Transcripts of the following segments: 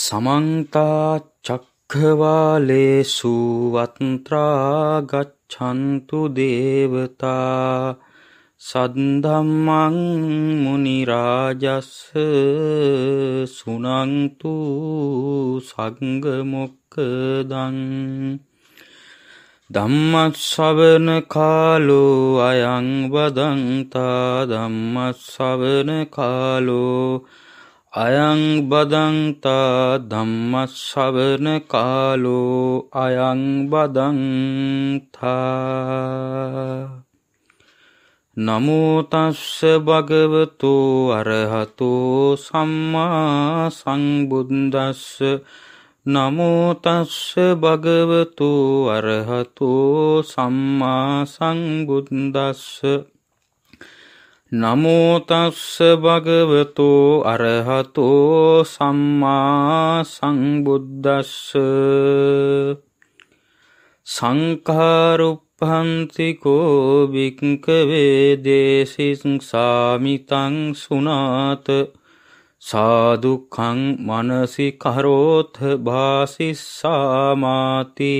සමන්තා චක්ඛවාලේසු අත්‍රා ගච්ඡන්තු දේවතා සද්ධම්මං මුනි රාජස් සුනන්තු සංඝ මොක්කදං ධම්මස්සවන කාලෝ අයං වදන්තා ධම්මස්සවන කාලෝ අයං බදන්තා ධම්මස්සවන කාලෝ අයං බදන්තා නමෝතස්ස භගවතු අරහතෝ සම්මා සංබුද්දස්ස නමෝතස්ස භගවතු අරහතෝ සම්මා සංබුද්දස්ස නමෝතස්ස භගවතෝ අරහතෝ සම්මා සංබුද්දස්ස සංකාරුප්හන්තිකෝ භික්කවේ දේශිසාමිතං සුනාත සාදුකං මනසි කරෝත් භාසිස්සාමාති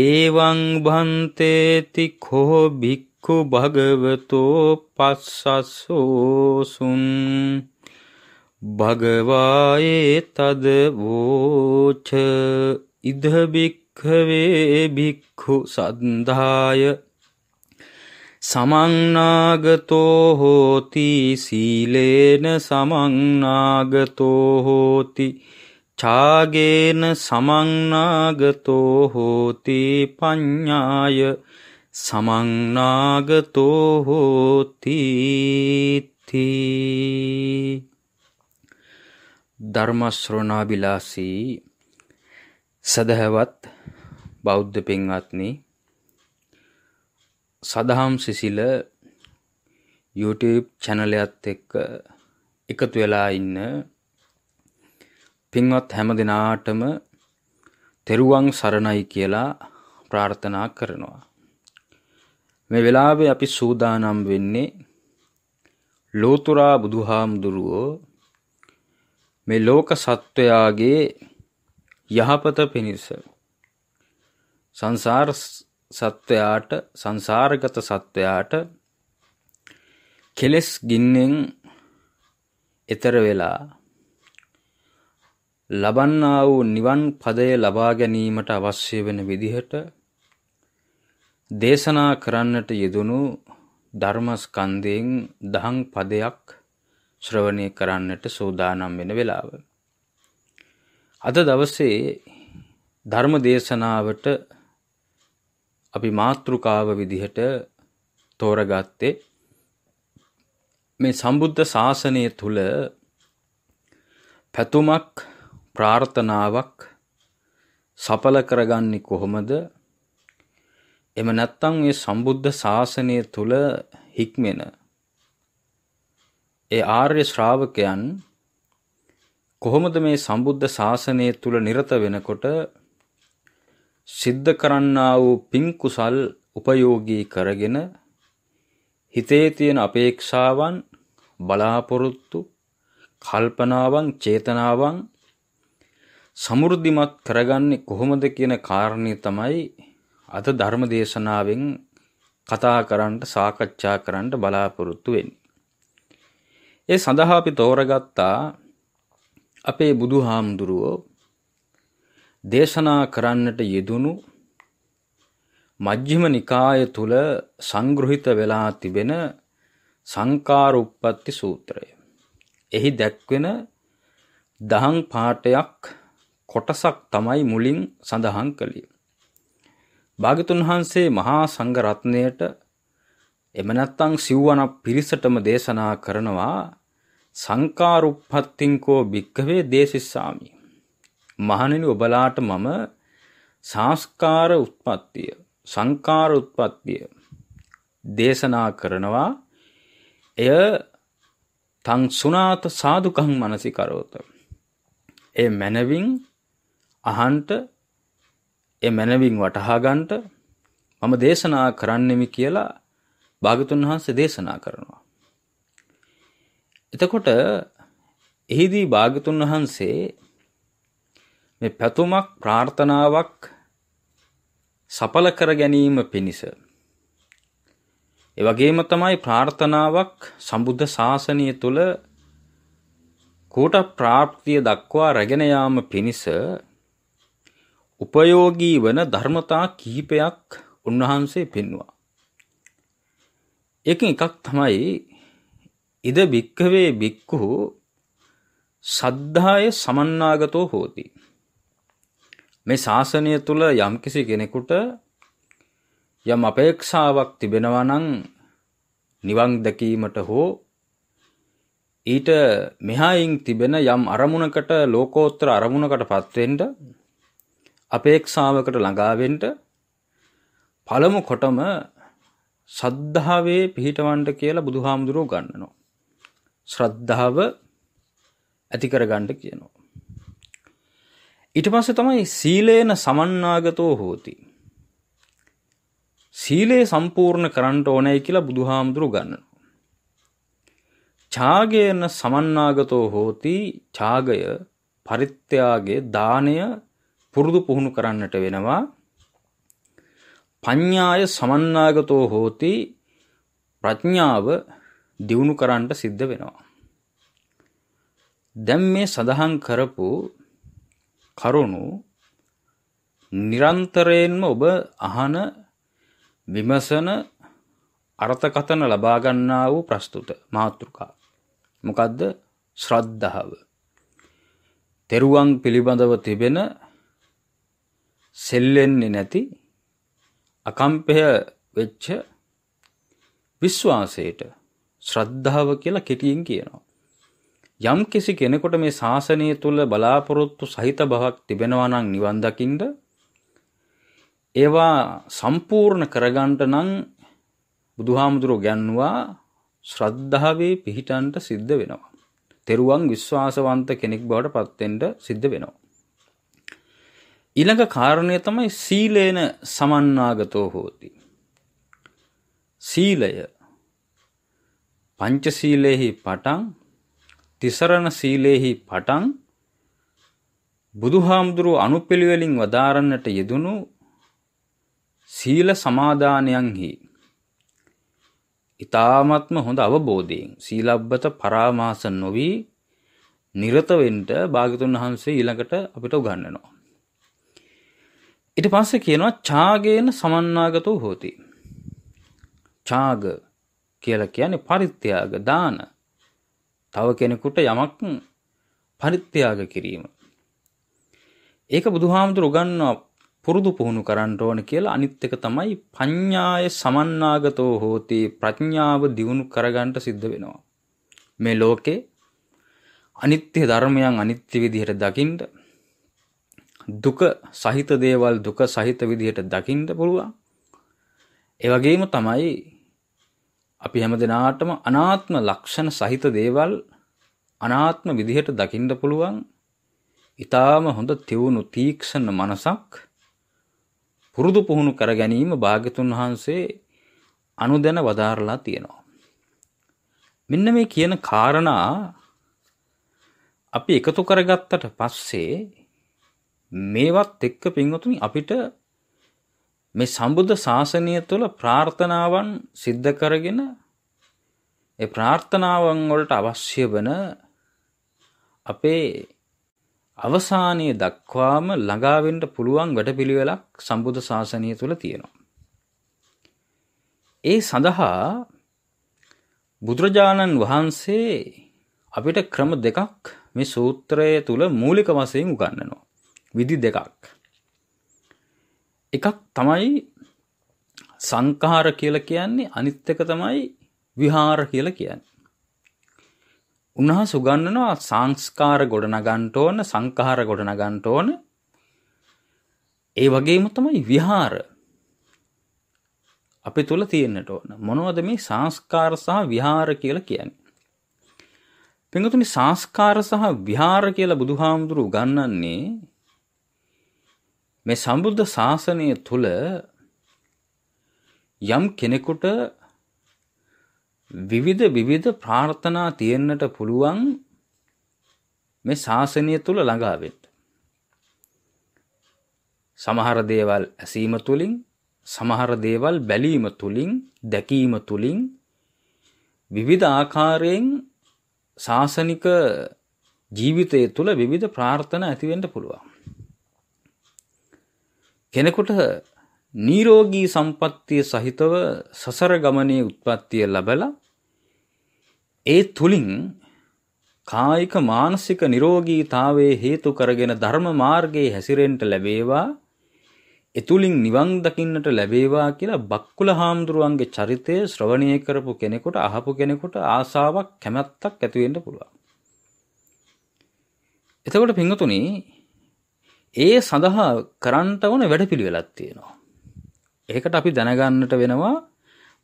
ඒවං භන්තේති කෝ භික් භික්ඛු භගවතෝ පස්සස්සෝසුන් භගවායේ තද වෝච ඉද භික්ඛවේ භික්ඛු සද්ධාය සමංනාගතෝ හෝති සීලේන සමංනාගතෝ හෝති ඡාගේන සමංනාගතෝ හෝති පඤ්ඤාය සමංනාගතෝ හෝතිති ධර්මශ්‍රෝණාබිලාසී සදහවත් බෞද්ධ පින්වත්නි සදහම් සිසිල YouTube චැනලයත් එක්ක එකතු වෙලා ඉන්න පින්වත් හැම දිනාටම තෙරුවන් සරණයි කියලා ප්‍රාර්ථනා කරනවා මේ වෙලාවේ අපි සූදානම් වෙන්නේ ලෝතුරා බුදුහාමුදුරුවෝ මේ ලෝක සත්වයාගේ යහපත පිණිස සංසාර සත්වයාට සංසාරගත සත්වයාට කෙලෙස් ගින්නෙන් එතර වෙලා ලබන්නා වූ නිවන් පදය ලබා ගැනීමට අවශ්‍ය වෙන විදිහට දේශනා කරන්නට යෙදුණු ධර්මස්කන්ධයෙන් දහං පදයක් ශ්‍රවණය කරන්නට සූදානම් වෙන වෙලාව. අද දවසේ ධර්ම දේශනාවට අපි මාතෘකාව විදිහට තෝරගත්තේ මේ සම්බුද්ධ ශාසනය තුල පැතුමක් ප්‍රාර්ථනාවක් සඵල කරගන්නේ කොහොමද එම නැත්තං ඒ සම්බුද්ධ ශාසනය තුළ හික්මෙන ඒ ආර්ය ශ්‍රාවකයන් කොහොමද මේ සම්බුද්ධ ශාසනය තුළ නිරත වෙනකොට සිද්ධ කරන්නා වූ පින්කුසල් උපයෝගී කරගෙන හිතේ තියෙන අපේක්ෂාවන් බලාපොරොත්තු කල්පනාවන් චේතනාවන් සමෘද්ධිමත් කරගන්නේ කොහොමද කියන කාරණේ තමයි අද ධර්ම දේශනාවෙන් කතා කරන්නට සාකච්ඡා කරන්නට බලාපොරොත්තු වෙන්නේ. ඒ සඳහා අපි තෝරගත්තා අපේ බුදුහාමුදුරුවෝ දේශනා කරන්නට යෙදුණු මජ්ක්‍ධිම නිකාය තුල සංග්‍රහිත වෙලා තිබෙන සංකාරුප්පත්ති සූත්‍රය. එහි දැක්වෙන දහං පාඨයක් කොටසක් තමයි මුලින් සඳහන් කළේ. භාගතුන් වහන්සේ මහා සංඝරත්නයට එම නැත්තං සිව්වන පිරිසටම දේශනා කරනවා සංකාරුප්පත්තිංකෝ භික්කවේ දේශිස්සාමි. මහණෙනි ඔබලාට මම සංස්කාර උත්පත්තිය සංකාර උත්පත්තිය දේශනා කරනවා එය තං සුනාත සාදුකං මනසිකරෝත. ඒ මැනවින් අහන්ට ඒ මැනවින් වටහාගන්ට මම දේශනා කරන්නෙමි කියලා භාගතුන් වහන්සේ දේශනා කරනවා. එතකොට එහිදී භාගතුන් වහන්සේ මේ පැතුමක් ප්‍රාර්ථනාවක් සඵල කර ගැනීම පිණිස ඒ වගේම තමයි ප්‍රාර්ථනාවක් සම්බුද්ධ ශාසනය තුල කෝට ප්‍රාප්තිය දක්වා රැගෙන යාම පිණිස උපයෝගී වන ධර්මතා කිහිපයක් උන්වහන්සේ පෙන්වා. එක එකක් තමයි ඉද භික්කවේ බික්කු සද්ධාය සමන්නාගතෝ හෝති. මේ ශාසනය තුළ යම්කිසි කෙනෙකුට යම් අපේක්ෂාවක් තිබෙනවා නම් නිවන් දැකීමට හෝ ඊට මෙහායින් තිබෙන යම් අරමුණකට ලෝකෝත්තර අරමුණකට පත්වෙන්ට අපේක්ෂාවකට ළඟාවෙන්ට පළමු කොටම සද්ධාවේ පිහිටවන්ට කියලා බුදුහාමුදුරුව ගන්නනවා. ශ්‍රද්ධාව ඇතිකරගණ්ඩ කියනවා. ඊට පස්සේ තමයි සීලේන සමන්නාගතෝ හෝති. සීලේ සම්පූර්ණ කරන්නට ඕනයි කියලා බුදුහාමුදුරුව ගන්නවා. ඡාගේන සමන්නාගතෝ හෝති ඡාගය පරිත්‍යාගයේ දානය පුරුදු පුහුණු කරන්නට වෙනවා පඤ්ඤාය සමන්නාගතෝ හෝති ප්‍රඥාව දියුණු කරන්නට සිද්ධ වෙනවා දැන් මේ සඳහන් කරපු කරුණු නිරන්තරයෙන්ම ඔබ අහන විමසන අර්ථකතන ලබා ගන්නා වූ ප්‍රස්තුත මාතෘකා මොකද්ද ශ්‍රද්ධාව තෙරුවන් පිළිබඳව තිබෙන සෙල්ලෙන්නේ නැති අකම්පය වෙච්ච විශ්වාසයට ශ්‍රද්ධාව කියලා කෙටියෙන් කියනවා. යම් කිසි කෙනෙකුට මේ ශාසනය තුල බලාපොරොත්තු සහිත බවක් තිබෙනවා නම් නිවන් දකින්න ඒවා සම්පූර්ණ කරගන්න නම් බුදුහාමුදුරෝ ගැන්නුවා ශ්‍රද්ධාවේ පිහිටන්ට සිද්ධ වෙනවා. තෙරුවන් විශ්වාසවන්ත කෙනෙක් බවට පත් වෙන්න සිද්ධ වෙනවා. ඊළඟ කාරණය තමයි සීලේන සමන්නාගතෝ හෝති. සීලය පංචසීලයෙහි පටන් තිසරණ සීලයෙහි පටන් බුදුහාමුදුරුව අනුපිළිවෙලින් වදාරන්නට යෙදුණු සීල සමාදානයන්හි ඊ타ත්ම හොඳ අවබෝධයෙන් සීලබ්බත පරාමාස නොවි නිරත වෙන්න භාගතුන් වහන්සේ ඊළඟට අපිට උගන්වනවා ඉට පස්සේ කියනවා චාගේන සමන්නාගතෝ හෝති. චාග කියල කියන්නේ පරිත්‍යයාග දාන තව කෙනෙකුට යමක් පරිත්‍යයාග කිරීම. ඒක බුදුහාමුදුර උගන්නවා පුරුදු පුහුණු කරන්න ඕන කියලා අනිත් එක තමයි පඤ්ඤාය සමන්නාගතෝ හෝති ප්‍රඥාව දියුණු කරගන්න සිද්ධ වෙනවා. මේ ලෝකේ අනිත්‍ය ධර්මයන් අනිත්‍ය විදිහට දකින්න දුක සහිත දේවල් දුක සහිත විදිහට දකිින්ට පුළුවන් ඒවගේම තමයි අපි හැම දෙනාටම අනාත්ම ලක්ෂණ සහිත දේවල් අනාත්ම විදිහට දකිින්ට පුළුවන් ඉතාම හොඳ තිවුණු තීක්ෂණ මනසක් පුරුදු පුහුණු කර ගැනීම භාගතුන් වහන්සේ අනුදැන වදාරලා තියෙනවා. මෙන්න මේ කියන කාරණා අපි එකතු කරගත්තට පස්සේ මේවත් එක්ක පින්වතුනි අපිට මේ සම්බුද්ධ ශාසනය තුළ ප්‍රාර්ථනාවන් සිද්ධ කරගෙන ඒ ප්‍රාර්ථනාවන් වලට අවශ්‍ය වන අපේ අවසානයේ දක්වාම ළඟා වෙන්න පුළුවන් වැඩපිළිවෙලක් සම්බුද්ධ ශාසනය තුළ තියෙනවා. ඒ සඳහා බුදුරජාණන් වහන්සේ අපිට ක්‍රම දෙකක් මේ සූත්‍රය තුළ මූලික වශයෙන් උගන්වනවා. විදි දෙකක්. එකක් තමයි සංකාර කියල කියන්නේ අනිත්්‍යක තමයි විහාර කියල කියන්න. උන්හා සුගන්නනවා සංස්කාර ගොඩනගන්ට ඕන සංකහාර ගොඩනගන්ට ඕන ඒ වගේම තමයි විහාර අපි තුළ තියෙන්න්නට ඕන මොනවද මේ සංස්කාර සහ විහාර කියල කියන්න. පෙඟතුනි සංස්කාර සහ විහාර කියලා බුදුහාමුදුරු ගන්නන්නේ මේ සම්බුද්ධ ශාසනය තුල යම් කෙනෙකුට විවිධ විවිධ ප්‍රාර්ථනා තියෙන්නට පුළුවන් මේ ශාසනය තුල ළඟාවෙන්න. සමහර දේවල් ඇසීම තුලින් සමහර දේවල් බැලීම තුලින් දැකීම තුලින් විවිධ ආකාරයෙන් සාසනික ජීවිතය තුළ විවිධ ප්‍රාර්ථන ඇතිවෙන්න පුළුවන්. කෙනෙකුට නීරෝගී සම්පත්තිය සහිතව සසර ගමනේ උත්පත්තිය ලැබලා ඒ තුලින් කායික මානසික නිරෝගීතාවයේ හේතු කරගෙන ධර්ම මාර්ගයේ හැසිරෙන්න ලැබේවා එතුලින් නිවන් දකින්නට ලැබේවා කියලා බක්කුල හාමුදුරුවන්ගේ චරිතය ශ්‍රවණය කරපු කෙනෙකුට අහපු කෙනෙකුට ආසාවක් කැමැත්තක් ඇති වෙන්න පුළුවන්. එතකොට පින්වතුනි ඒ සඳහා කරන්ට ඕන වැඩපිළිවෙලක් තියෙනවා. ඒකට අපි දැනගන්නට වෙනවා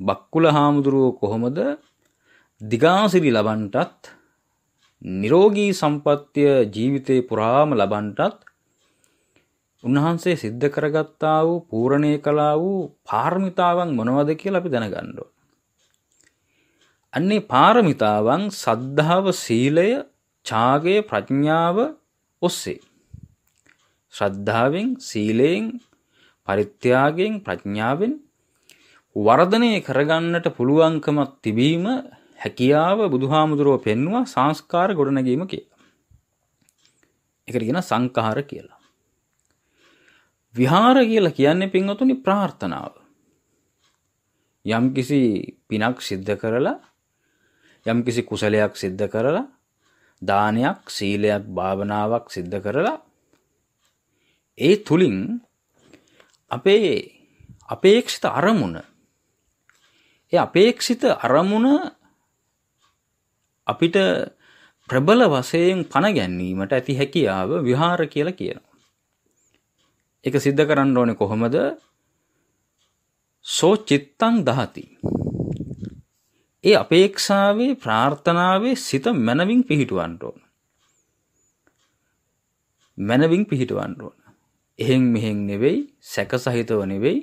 බක්කුල හාමුදුරුවෝ කොහොමද දිගාසිරි ලබන්ටත් නිරෝගී සම්පත්‍ය ජීවිතේ පුරාම ලබන්ටත් උන්වහන්සේ සිද්ධ කරගත්තා වූ පූර්ණේ කළා වූ පාරමිතාවන් මොනවද කියලා අපි දැනගන්න ඕන. අන්නේ පාරමිතාවන් සද්ධාව, සීලය, ඡාගය, ප්‍රඥාව ඔස්සේ ශ්‍රද්ධාවෙන් සීලයෙන් පරිත්‍යාගයෙන් ප්‍රඥාවෙන් වර්ධනය කරගන්නට පුළුවන්කමක් තිබීම හැකියාව බුදුහාමුදුරුව පෙන්වා සංස්කාර ගොඩනැගීම කියලා. එකට කියන සංකහාර කියලා. විහාර කියලා කියන්නේ පින්වතුනි ප්‍රාර්ථනාව. යම්කිසි පිනක් සිද්ධ කරලා යම්කිසි කුසලයක් සිද්ධ කරලා දානයක් සීලයක් භාවනාවක් සිද්ධ කරලා ඒ තුලින් අපේ අපේක්ෂිත අරමුණ ඒ අපේක්ෂිත අරමුණ අපිට ප්‍රබල වශයෙන් පණ ගැන්වීමට ඇති හැකියාව විහාර කියලා කියනවා. ඒක सिद्ध කරන්න ඕනේ කොහොමද? සෝ චිත්තං දහති. ඒ අපේක්ෂාවේ ප්‍රාර්ථනාවේ සිත මනවින් පිහිටවන්න ඕන. මනවින් පිහිටවන්න ඕන. එහෙන් මෙහෙන් නෙවෙයි සැකසහිතව නෙවෙයි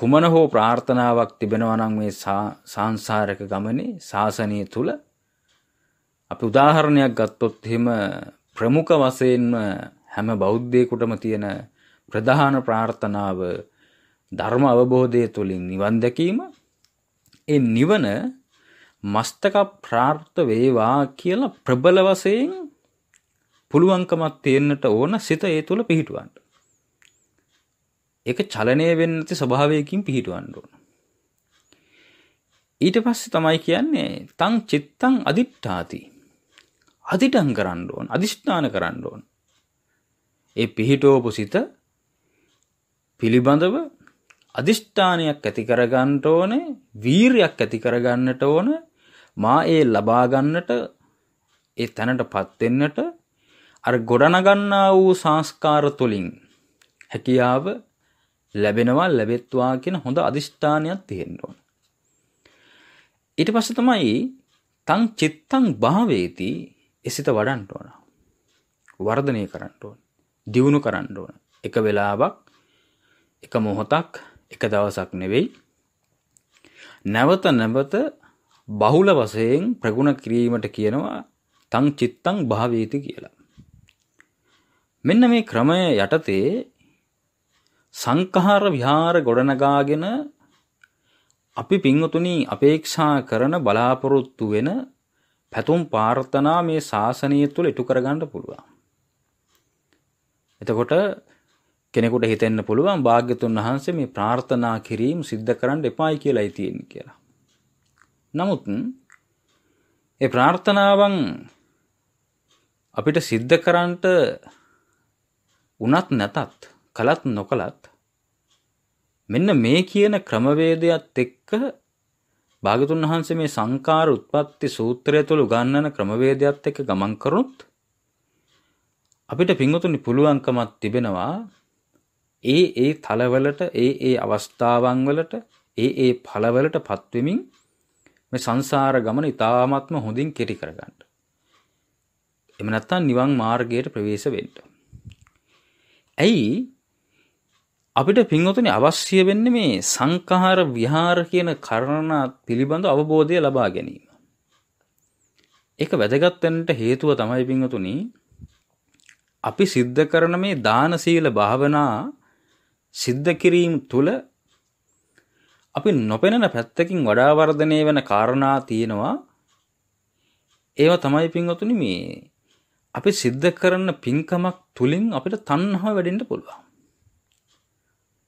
කුමන හෝ ප්‍රාර්ථනාවක් තිබෙනවා නම් මේ සාංසාරක ගමනේ ශාසනය තුල අපි උදාහරණයක් ගත්තොත් එහෙම ප්‍රමුඛ වශයෙන්ම හැම බෞද්ධයෙකුටම තියෙන ප්‍රධාන ප්‍රාර්ථනාව ධර්ම අවබෝධය තුලින් නිවන් දැකීම ඒ නිවන මස්තක ප්‍රාර්ථ වේවා කියලා ප්‍රබල වශයෙන් පුළුවන්කමක් තියෙන්නට ඕන සිත ඒ තුළ පිහිටුවන්න. ඒක චලනය වෙන්නේ නැති ස්වභාවයකින් පිහිටවන්න ඕන. ඊට පස්සේ තමයි කියන්නේ තං චිත්තං අදිත්තාති. අදිටං කරන්න ඕන, අදිෂ්ඨාන කරන්න ඕන. ඒ පිහිටෝපු සිත පිළිබඳව අදිෂ්ඨානයක් ඇති කරගන්නට ඕනේ, වීරයක් ඇති කරගන්නට ඕන. මා ඒ ලබා ගන්නට ඒ තැනටපත් වෙන්නට අර ගොඩනගන්නා වූ සංස්කාර තුළින් හැකියාව ලැබෙනවා ලැබෙත්වා කියන හොඳ අධිෂ්ඨානයක් තියෙන්න ඕන. ඊට පස්සේ තමයි තං චිත්තං භාවේති එසිත වඩන්න ඕන. වර්ධනය කරන්න ඕන. දියුණු කරන්න ඕන. එක වෙලාවක් එක මොහොතක් එක දවසක් නෙවෙයි. නැවත නැවත බහුල වශයෙන් ප්‍රගුණ කිරීමට කියනවා තං චිත්තං භාවේති කියලා. මෙන්න මේ ක්‍රමය යටතේ සංකහාර විහාර ගොඩනගාගෙන අපි පිංවතුනි අපේක්ෂා කරන බලාපොරොත්තු වෙන පැතුම් පාර්ථනා මේ ශාසනය තුළ ඉටු කරගන්න පුළුවන්. එතකොට කෙනෙකුට හිතෙන්න පුළුවන් භාග්‍යතුන් වහන්සේ මේ ප්‍රාර්ථනා කිරීම සිද්ධ කරන්න එපායි කියලා ඉතියෙන් කියලා. නමුත් ඒ ප්‍රාර්ථනාවන් අපිට සිද්ධ කරන්නට උනත් නැතත් කලත් නොකලත් මෙන්න මේ කියන ක්‍රමවේදයත් එක්ක භාගතුන් වහන්සේ මේ සංකාර උත්පත්ති සූත්‍රය තුළ උගන්වන ක්‍රමවේදයත් එක්ක ගමන් කරොත් අපිට පින්වතුනි පුළුවන්කමක් තිබෙනවා ඒ ඒ තලවලට ඒ ඒ අවස්ථාවන් වලට ඒ ඒ ඵලවලට පත්වෙමින් මේ සංසාර ගමන ඊ타ත්ම හොඳින් කෙටි කරගන්න. එමු නැත්තම් නිවන් මාර්ගයට ප්‍රවේශ වෙන්න. ඇයි අපිට පින්වතුනි අවශ්‍ය වෙන්නේ මේ සංඛාර විහාර කියන කරණා පිළිබඳ අවබෝධය ලබා ගැනීම. ඒක වැදගත් වෙන්නට හේතුව තමයි පින්වතුනි අපි සිද්ධ කරන මේ දාන සීල භාවනා සිද්ධ කිරීම තුළ අපි නොපෙනෙන පැත්තකින් වඩා වර්ධනය වෙන කාරණා තියෙනවා. ඒවා තමයි පින්වතුනි මේ අපි සිද්ධ කරන පින්කමක් තුලින් අපිට තණ්හාව වැඩෙන්න පුළුවන්.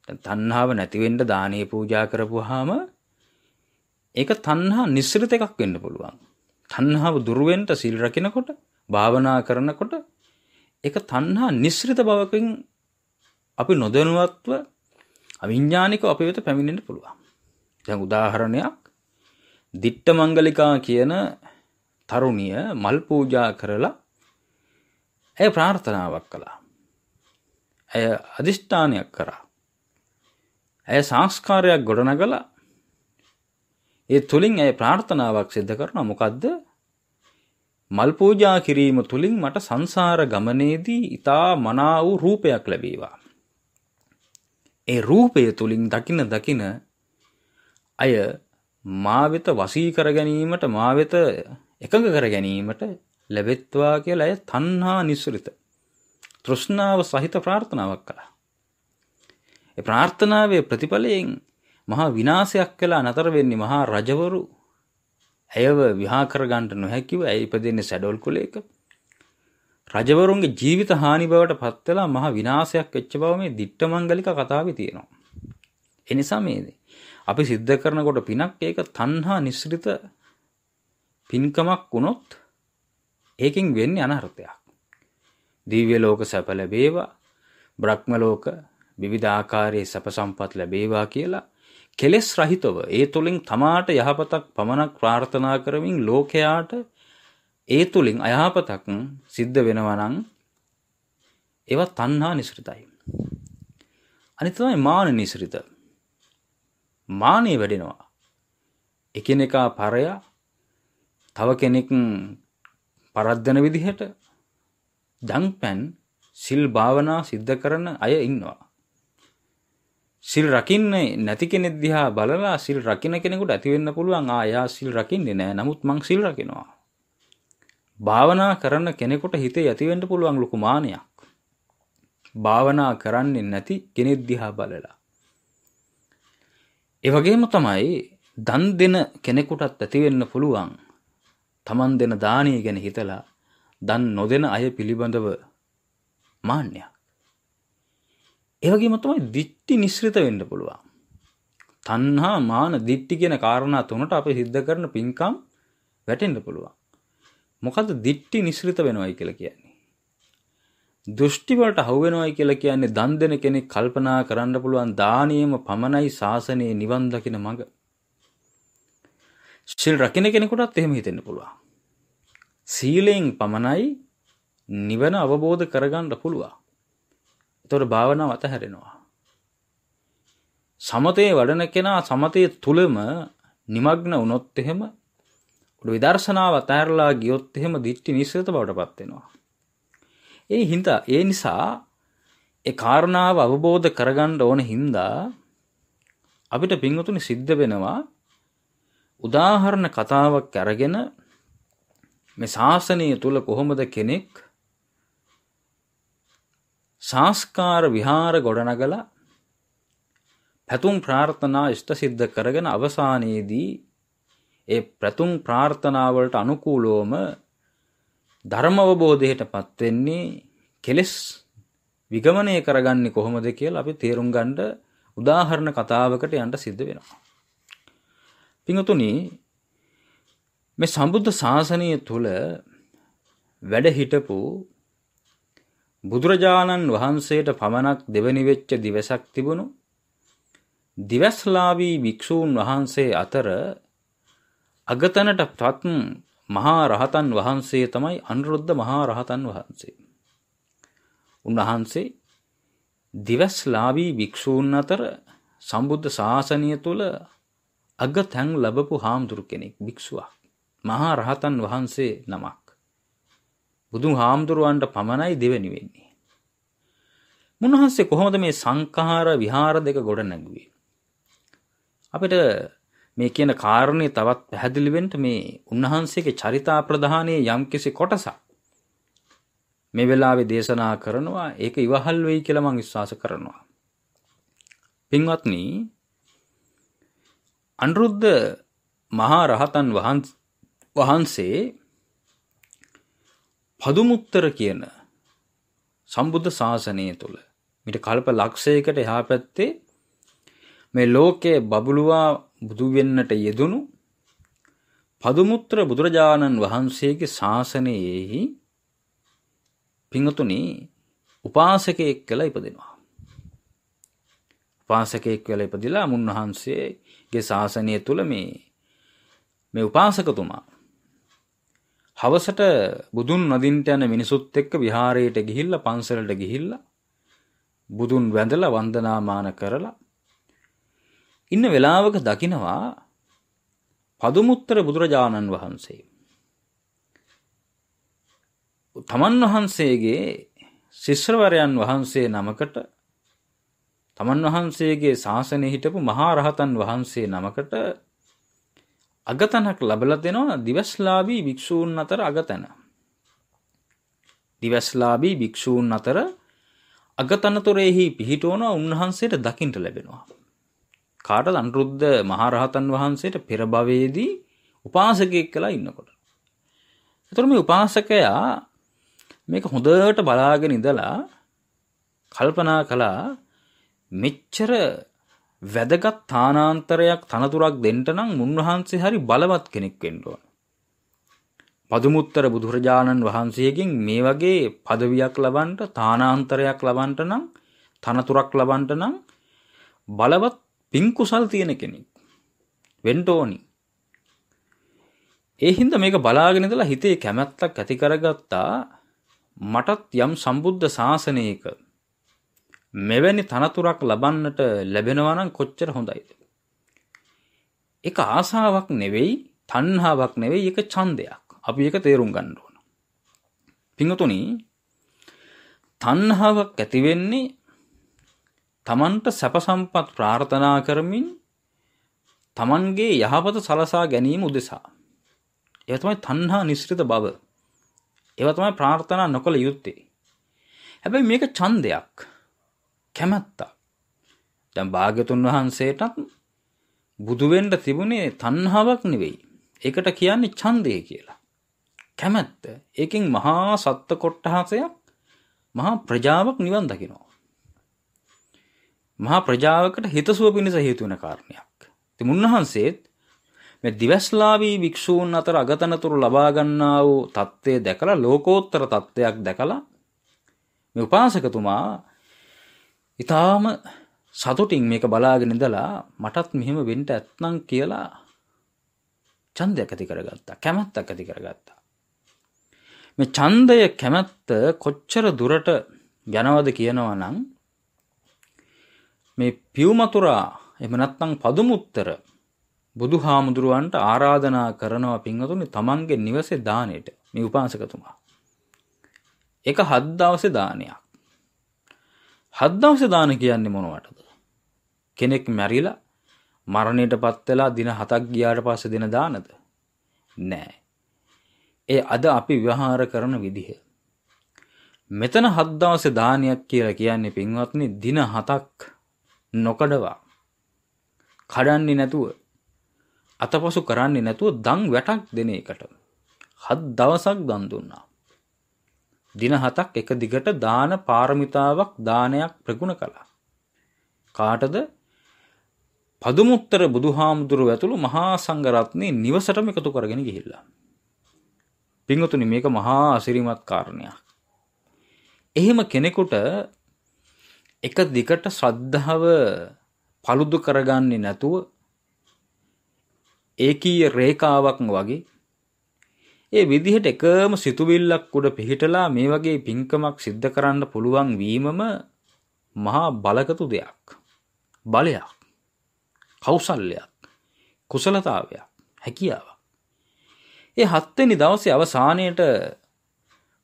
දැන් තණ්හාව නැති වෙන්න දානීය පූජා කරපුවාම ඒක තණ්හා නිස්සෘත එකක් වෙන්න පුළුවන්. තණ්හාව දුර වෙන්න සිල් රකිනකොට, භාවනා කරනකොට ඒක තණ්හා නිස්සෘත බවකින් අපි නොදැනුවත්ව අවිඥානිකව අපේ වෙත පැමිණෙන්න පුළුවන්. දැන් උදාහරණයක් දිට්ඨ මංගලිකා කියන තරුණිය මල් පූජා කරලා ඇය ප්‍රාර්ථනාවක් කළා. ඇය අධිෂ්ඨානයක් කරා. ඇය සංස්කාරයක් ගොඩනගල ඒ තුළින් ඇය ප්‍රාර්ථනාවක් සිද්ධ කරන මොකක්ද මල්පූජා කිරීම තුළින් මට සංසාර ගමනේදී ඉතා මනා වූ රූපයක් ලැබීවා. ඒ රූපය තුළින් දකින දකින අය මාවෙත වසී කර ගැනීමට මාවෙත එකඟ කර ගැනීමට ලැබෙත්වා කියලා ඇය තණ්හා නිස්සෘත තෘෂ්ණාව සහිත ප්‍රාර්ථනාවක් කළා. ඒ ප්‍රාර්ථනාවේ ප්‍රතිඵලයෙන් මහා විනාශයක් වෙලා නතර වෙන්නේ මහා රජවරු ඇයව විවාහ කරගන්න නොහැකිව ඇය ඉපදෙන්නේ සැඩොල් කුලයක. රජවරුන්ගේ ජීවිත හානි බවට පත් වෙලා මහා විනාශයක් වෙච්ච බව මේ දිට්ඨමංගලික කතාවේ තියෙනවා. ඒ නිසා මේ අපි සිද්ධ කරනකොට පිනක් ඒක තණ්හා නිස්සෘත පින්කමක් වුණොත් ඒකෙන් වෙන්නේ අනර්ථයක්. දිව්‍ය ලෝක සැප ලැබේවා, බ්‍රහ්ම ලෝක විවිධාකාරයේ සැප සම්පත් ලැබේවා කියලා කෙලෙස් රහිතව ඒ තුලින් තමාට යහපතක් පමණක් ප්‍රාර්ථනා කරමින් ලෝකයාට ඒ තුලින් අයහපතක් සිද්ධ වෙනවා නම් ඒවා තණ්හා නිසෘතයි. අනිත් තමයි මාන නිසෘත. මානෙ වැඩෙනවා. එකිනෙකා පරයා තව කෙනෙක් පරද්දන විදිහට ජංපැන් සිල් භාවනා සිද්ධ කරන අය ඉන්නවා. සිල් රකින්නේ නැති කෙනෙක් දිහා බලලා සිල් රකින්න කෙනෙකුට ඇති වෙන්න පුළුවන් ආ එයා සිල් රකින්නේ නැහැ. නමුත් මං සිල් රකිනවා. භාවනා කරන කෙනෙකුට හිතේ ඇති වෙන්න පුළුවන් ලොකු මානයක්. භාවනා කරන්නේ නැති කෙනෙක් දිහා බලලා. ඒ වගේම තමයි දන් දෙන කෙනෙකුටත් ඇති වෙන්න පුළුවන් තමන් දෙන දානය ගැන හිතලා දන් නොදෙන අය පිළිබඳව මාන්‍යයක් ඒවගේම තමයි දිට්ටි නිශ්‍රිත වෙන්න පුළුවන් තන්හා මාන දිට්ටි කියන කාරණා තුනට අප සිද්ධ කරන පින්කම් වැටෙන්ට පුළුවන් මොකද දිට්ටි නිශ්‍රිත වෙනවයි කියලා කියන්නේ දෘෂ්ටිවලට හුවෙනවයි කියලා කියන්නේ දන් දෙන කෙනෙක් කල්පනා කරන්න පුළුවන් දානියම පමණයි ශාසනයේ නිවන් දකින මඟ සිල් රකින කෙනෙකුටත් එහෙම හිතෙන්න පුළුවන්. සීලයෙන් පමණයි නිවන අවබෝධ කරගන්න පුළුවන්. එතකොට භාවනාව අතහැරෙනවා. සමතේ වඩන කෙනා සමතේ තුලම নিমগ্ন වුණොත් එහෙම උඩ විදර්ශනාව අතහැරලා ගියොත් එහෙම දිට්ටි නිසෘත බවටපත් වෙනවා. ඒ හින්දා ඒ නිසා ඒ කාරණාව අවබෝධ කරගන්න ඕන හින්දා අපිට පින්වතුනි සිද්ධ වෙනවා උදාහරණ කතාවක් අරගෙන මේ ශාසනය තුල කොහොමද කෙනෙක් සංස්කාර විහාර ගොඩනගලා පැතුම් ප්‍රාර්ථනා ඉෂ්ට සිද්ධ කරගෙන අවසානයේදී ඒ ප්‍රතුම් ප්‍රාර්ථනාවලට අනුකූලවම ධර්ම අවබෝධයටපත් වෙන්නේ කෙලෙස් විගමනය කරගන්නේ කොහොමද කියලා අපි තේරුම් ගන්න උදාහරණ කතාවකට යන්න සිද්ධ වෙනවා. පිඟතුනි මේ සම්බුද්ධ ශාසනය තුළ වැඩ හිටපු බුදුරජාණන් වහන්සේට පමණක් දෙවනි වෙච්ච දිවසක් තිබුණු දිවස්ලාවී භික්ෂූන් වහන්සේ අතර අගතනට පත් මහා රහතන් වහන්සේ තමයි අනුරුද්ධ මහා රහතන් වහන්සේ. උන්වහන්සේ දිවස්ලාවී භික්ෂූන් අතර සම්බුද්ධ ශාසනය තුළ අග තැන් ලබපු හාමුදුරු කෙනෙක් භික්ෂුවක් මහා රහතන් වහන්සේ නමක් බුදුන් හාමුදුරුවන්ට පමණයි දෙවැනි වෙන්නේ මුණහන්සේ කොහොමද මේ සංකහාර විහාර දෙක ගොඩ නැගුවේ අපිට මේ කියන කාරණය තවත් පැහැදිලිවෙන්ට මේ උන්වහන්සේගේ චරිතා ප්‍රධානය යම්කිසි කොටසක් මේ වෙලාවේ දේශනා කරනවා ඒක ඉවහල් වෙයි කියලා මං විශ්වාස කරනවා. පින්වත්නි අනුරුද්ධ මහා රහතන් වහන්සේ පදුමුත්තර කියන සම්බුද්ධ ශාසනය තුළ මිට කල්ප ලක්ෂයකට එහා පැත්තේ මේ ලෝකයේ බබළුවා බුදුවෙන්නට යෙදුණු පදුමුත්‍ර බුදුරජාණන් වහන්සේගේ ශාසනයෙහි පිඟතුනි උපාසකයෙක් කළ ඉපදෙනවා. උපාසකයෙක් වෙලා ඉපදිලා මුන්වහන්සේ ගේ ශාසනය තුළ මේ මේ උපාසකතුමා හවසට බුදුන් නදින්ට යන මිනිසුත් එක්ක විහාරයට ගිහිල්ලා පන්සලට ගිහිල්ලා බුදුන් වැඳලා වන්දනාමාන කරලා ඉන්න වෙලාවක දකිනවා පදුමුත්තර බුදුරජාණන් වහන්සේ තමන් වහන්සේගේ ශිෂ්‍යවරයන් වහන්සේ නමකට තමන් වහන්සේගේ ශාසනය හිටපු මහා රහතන් වහන්සේ නමකට අගතනක් ලබල දෙනවා දිවස්ලාබී භික්‍ෂූන් අතර අගතැන. දිවස්ලාබී භික්‍ෂූන් අතර අගතනතොරෙහි පිහිටෝන උන්වහන්සේට දකිින්ට ලැබෙනවා. කාට අන්රුද්ධ මහරහතන් වහන්සේට පෙරභවයේදී උපාසකයෙක් කලා ඉන්නකොට. එතුර මේ උපාසකයා මේක හොඳට බලාගෙන ඉඳලා කල්පනා කලා මෙච්චර වැදගත් තානාන්තරයක් තනතුරක් දෙන්න නම් මුන්වහන්සේ හරි බලවත් කෙනෙක් වෙන්න ඕන. පදුමුත්තර බුදුරජාණන් වහන්සේගෙන් මේ වගේ পদවියක් ලබන්න තානාන්තරයක් ලබන්න නම් තනතුරක් ලබන්න නම් බලවත් පින්කුසල් තියෙන කෙනෙක් වෙන්න ඕනි. ඒ හින්දා මේක බලාගෙන ඉඳලා හිතේ කැමැත්තක් ඇති කරගත්තා මටත් යම් සම්බුද්ධ ශාසනයක මෙවැනි තනතුරක් ලබන්නට ලැබෙනවා නම් කොච්චර හොඳයිද? ඒක ආසාවක් නෙවෙයි, තණ්හාවක් නෙවෙයි, ඒක ඡන්දයක්. අපි ඒක තේරුම් ගන්න ඕන. පින්තුනි, තණ්හාවක් ඇති වෙන්නේ තමන්ට සැප සම්පත් ප්‍රාර්ථනා කරමින් තමන්ගේ යහපත සලසා ගැනීම උදෙසා. ඒව තමයි තණ්හා නිස්සෘත බව. ඒව තමයි ප්‍රාර්ථනා නොකළ යුත්තේ. හැබැයි මේක ඡන්දයක්. කැමැත්තා. දැන් භාග්‍යතුන් වහන්සේටත් බුදු වෙන්න තිබුණේ තණ්හාවක් නෙවෙයි. ඒකට කියන්නේ ඡන්දය කියලා. කැමැත්ත. ඒකෙන් මහා සත්ත්ව කොට්ටහසයක් මහා ප්‍රජාවක් නිවන් දකිනවා. මහා ප්‍රජාවකට හිතසුව පිණිස හේතු වෙන කාරණයක්. ඉතින් මුන්නහන්සේත් මේ දිවස්ලාවී භික්ෂූන් අතර අගතනතුරු ලබා ගන්නා වූ தත්ත්වය දැකලා ලෝකෝත්තර தත්ත්වයක් දැකලා මේ උපාසකතුමා ඉතාම සතුටින් මේක බලාගෙන ඉඳලා මටත් මෙහෙම වෙන්න ඇත්නම් කියලා ඡන්දයක් ඇති කරගත්තා. කැමැත්තක් ඇති කරගත්තා. මේ ඡන්දය කැමැත්ත කොච්චර දුරට යනවද කියනවා නම් මේ පියුමතුරා එහෙම නැත්නම් පදුමුත්තර බුදුහාමුදුරුවන්ට ආරාධනා කරනවා පින්වතුනි තමන්ගේ නිවසේ දාණයට මේ උපාසකතුමා. ඒක හත් දවසේ දානයක්. හත්දවසේ දාන කියන්නේ මොනවටද? කෙනෙක් මැරිලා මරණයට පත් වෙලා දින 7ක් ගියාට පස්සේ දෙන දානද? නෑ. ඒ අද අපි විවහාර කරන විදිහ. මෙතන හත් දවසේ දානයක් කියලා කියන්නේ පින්වත්නි දින 7ක් නොකඩවා කඩන්නේ නැතුව අතපසු කරන්නේ නැතුව දන් වැටක් දෙන එකට හත් දවසක් දන් දුන්නා. දින හතක් එක දිගට දාන පාරමිතාවක් දානයක් ප්‍රගුණ කළා. කාටද? පදුමුත්තර බුදුහාමුදුරුව ඇතුළු මහා සංඝරත්නේ නිවසටම එකතු කරගෙන ගිහිල්ලා. පින්වතුනි මේක මහා අසිරිමත් කාරණයක්. එහෙම කෙනෙකුට එක දිගට ශ්‍රද්ධාව paludu කරගන්නේ නැතුව ඒකීය රේඛාවක් වගේ ඒ විදිහට එකම සිතුවිල්ලක් උඩ පිහිටලා මේ වගේ පින්කමක් සිද්ධ කරන්න පුළුවන් වීමම මහා බලකතු දෙයක්. බලයක්. කෞසල්‍යයක්. කුසලතාවයක්. හැකියාවක්. ඒ හත්වෙනි දවසේ අවසානයේට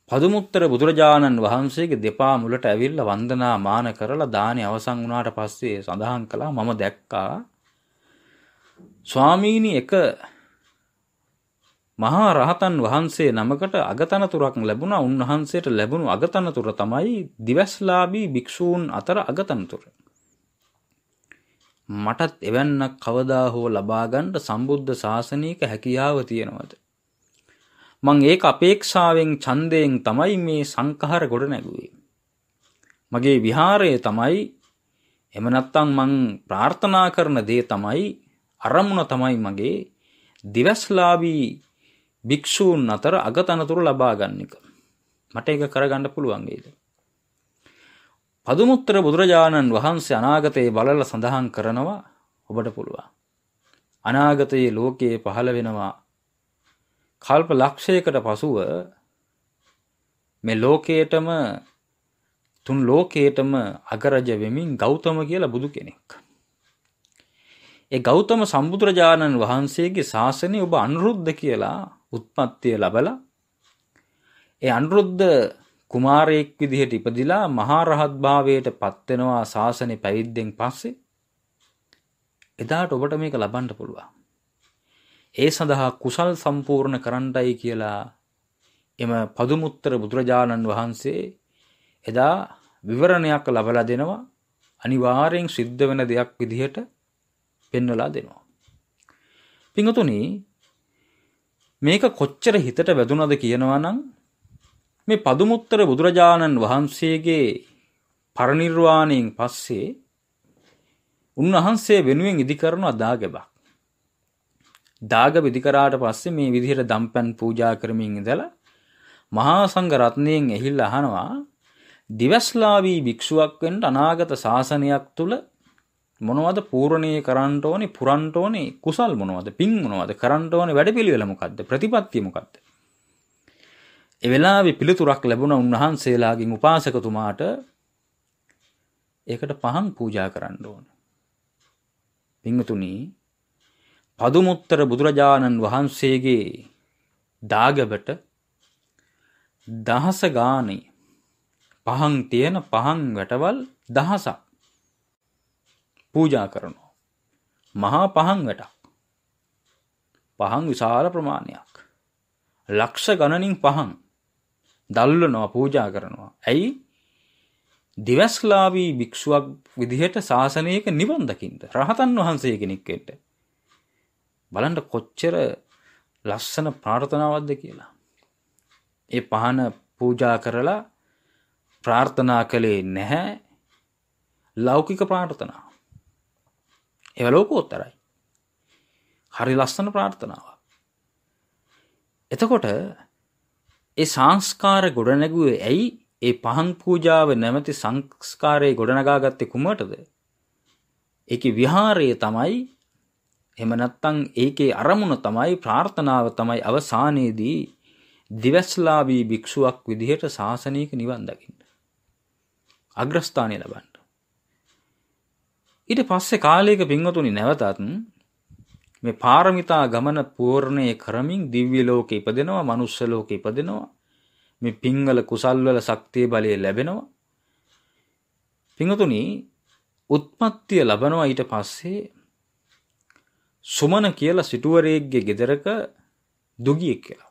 පදුමුත්තර බුදුරජාණන් වහන්සේගේ දෙපා මුලට ඇවිල්ලා වන්දනා මාන කරලා දානේ අවසන් වුණාට පස්සේ සඳහන් කළා මම දැක්කා ස්වාමීනි එක මහා රහතන් වහන්සේ නමකට අගතනතුරක් ලැබුණා උන්වහන්සේට ලැබුණු අගතනතුර තමයි දිවස්ලාබී භික්‍ෂූන් අතර අගතනතුර. මටත් එවැන්නක් කවදා හෝ ලබාගණ්ඩ සම්බුද්ධ ශාසනීක හැකියාව තියෙනවද. මං ඒක අපේක්ෂාවෙන් චන්දයෙන් තමයි මේ සංකහර ගොඩ නැගුවේ. මගේ විහාරය තමයි එමනත්තං මං ප්‍රාර්ථනා කරන දේ තමයි අරමුණ තමයි මගේ දිවස්ලාබී භික්ෂූන් අතර අගතනතුරු ලබා ගන්න එක. මට ඒක කරගන්න පුළුවන් වේද? පදුමුත්තර බුදුරජාණන් වහන්සේ අනාගතයේ බලලා සඳහන් කරනවා ඔබට පුළුවන්. අනාගතයේ ලෝකයේ පහළ වෙනවා කල්ප ලක්ෂයකට පසුව මේ ලෝකයටම තුන් ලෝකයටම අගරජ වෙමින් ගෞතම කියලා බුදු කෙනෙක්. ඒ ගෞතම සම්බුදුරජාණන් වහන්සේගේ ශාසනය ඔබ අනුරුද්ධ කියලා උත්පත්තිය ලබලා ඒ අනුරුද්ධ කුමාරයෙක් විදිහට ඉපදිලා මහා රහත් භාවයට පත්වෙනවා ශාසනය පැවිද්දෙන් පස්සේ එදාට ඔබට මේක ලබන්න පුළුවන්. ඒ සඳහා කුසල් සම්පූර්ණ කරන්නයි කියලා එම පදුමුත්තර බුදුරජාණන් වහන්සේ එදා විවරණයක් ලබලා දෙනවා අනිවාර්යෙන් සිද්ධ වෙන දෙයක් විදිහට පෙන්වලා දෙනවා. පිඟතුනි මේක කොච්චර හිතට වැදුනද කියනවා නම් මේ පදුමුත්තර බුදුරජාණන් වහන්සේගේ පරිනිර්වාණයෙන් පස්සේ උන්වහන්සේ වෙනුවෙන් ඉදිකරන දාගැබක්. දාගැබ ඉදිකරාට පස්සේ මේ විදිහට දම්පැන් පූජා කරමින් ඉඳලා මහා සංඝ රත්නයෙන් ඇහිලා අහනවා දිවස්ලාවී භික්ෂුවක් වෙන්න අනාගත ශාසනයක් තුල මොනවද පූර්ණණීය කරන්න ඕනේ පුරන්න ඕනේ කුසල් මොනවද පින් මොනවද කරන්න ඕනේ වැඩපිළිවෙල මොකද්ද ප්‍රතිපත්තිය මොකද්ද ඒ වෙලාවේ පිළිතුරක් ලැබුණ උන්වහන්සේලාගෙන් උපාසකතුමාට ඒකට පහන් පූජා කරන්න ඕන පින්තුනි පදුමුත්තර බුදුරජාණන් වහන්සේගේ දාගබට දහස ගානේ පහන් තියෙන පහන් වැටවල් දහසක් පූජා කරනවා. මහා පහංගටක්. පහන් විශාල ප්‍රමාණයක්. ලක්ෂ ගණනින් පහන් දල්ලනවා පූජා කරනවා. ඇයි? දිවස්ලාවී භික්ෂුවක් විදිහට ශාසනයක නිවන් දකින්ද රහතන් වහන්සේ කෙනෙක් වෙන්න. බලන්න කොච්චර ලස්සන ප්‍රාර්ථනාවක්ද කියලා. ඒ පහන පූජා කරලා ප්‍රාර්ථනා කළේ නැහැ ලෞකික ප්‍රාර්ථනා. ඒව ලෝකෝත්තරයි. හරි ලස්සන ප්‍රාර්ථනාවක්. එතකොට ඒ සංස්කාර ගොඩනැගුවේ ඇයි? ඒ පහන් පූජාව නැමැති සංස්කාරයේ ගොඩනගාගත්තේ කුමටද? ඒකේ විහාරය තමයි එහෙම නැත්නම් ඒකේ අරමුණ තමයි ප්‍රාර්ථනාව තමයි අවසානයේදී දිවස්ලාභී භික්ෂුවක් විදිහට සාසනීක නිවන් දකින්න. අග්‍රස්ථානය ලබන්න. ඊට පස්සේ කාලයක පින්වතුනි නැවතත් මේ පාරමිතා ගමන පූර්ණය කරමින් දිව්‍ය ලෝකෙ ඉපදෙනවා මනුස්ස ලෝකෙ ඉපදෙනවා මේ පිංගල කුසල්වල ශක්තිය බලය ලැබෙනවා පින්වතුනි උත්පත්තිය ලබනවා ඊට පස්සේ සුමන කියලා සිටුවරයෙක්ගේ ගෙදරක දුගියෙක් කියලා